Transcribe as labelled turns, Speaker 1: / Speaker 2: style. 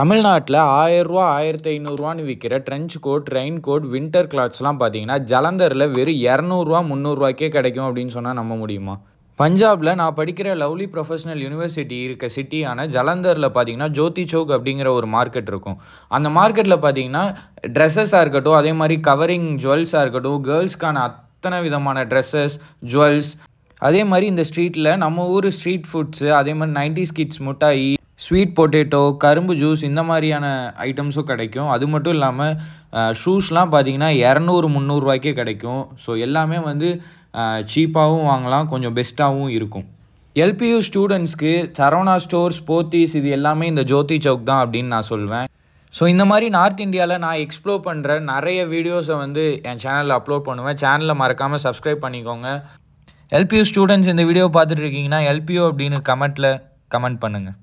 Speaker 1: தமிழ்நாட்டில் ஆயிரரூவா ஆயிரத்தி ஐநூறுரூவான்னு விற்கிற trench coat rain coat winter கிளாத்ஸ்லாம் பார்த்தீங்கன்னா ஜலந்தரில் வெறும் இரநூறுவா முந்நூறுரூவாய்க்கே கிடைக்கும் அப்படின்னு சொன்னால் நம்ப முடியுமா பஞ்சாபில் நான் படிக்கிற லவ்லி ப்ரொஃபஷனல் யூனிவர்சிட்டி இருக்க சிட்டியான ஜலந்தரில் பார்த்தீங்கன்னா ஜோதி சோக் அப்படிங்கிற ஒரு மார்க்கெட் இருக்கும் அந்த மார்க்கெட்டில் பார்த்தீங்கன்னா ட்ரெஸ்ஸஸாக இருக்கட்டும் அதே மாதிரி கவரிங் ஜுவல்ஸாக இருக்கட்டும் கேர்ள்ஸ்க்கான அத்தனை விதமான ட்ரெஸ்ஸஸ் ஜுவல்ஸ் அதே மாதிரி இந்த ஸ்ட்ரீட்டில் நம்ம ஊர் ஸ்ட்ரீட் ஃபுட்ஸு அதே மாதிரி நைன்டி ஸ்கிட்ஸ் முட்டாயி ஸ்வீட் பொட்டேட்டோ கரும்பு ஜூஸ் இந்த மாதிரியான ஐட்டம்ஸும் கிடைக்கும் அது மட்டும் இல்லாமல் ஷூஸ்லாம் பார்த்தீங்கன்னா இரநூறு முந்நூறுரூவாய்க்கே கிடைக்கும் ஸோ எல்லாமே வந்து சீப்பாகவும் வாங்கலாம் கொஞ்சம் பெஸ்ட்டாகவும் இருக்கும் எல்பியூ ஸ்டூடெண்ட்ஸ்க்கு சரவணா ஸ்டோர்ஸ் போத்தீஸ் இது எல்லாமே இந்த ஜோதி சவுக் தான் அப்படின்னு நான் சொல்வேன் ஸோ இந்த மாதிரி நார்த் இந்தியாவில் நான் எக்ஸ்ப்ளோர் பண்ணுற நிறைய வீடியோஸை வந்து என் சேனலில் அப்லோட் பண்ணுவேன் சேனலில் மறக்காமல் சப்ஸ்கிரைப் பண்ணிக்கோங்க எல்பியூ ஸ்டூடெண்ட்ஸ் இந்த வீடியோ பார்த்துட்டு இருக்கீங்கன்னா எல்பியூ அப்படின்னு கமெண்ட்டில் கமெண்ட் பண்ணுங்கள்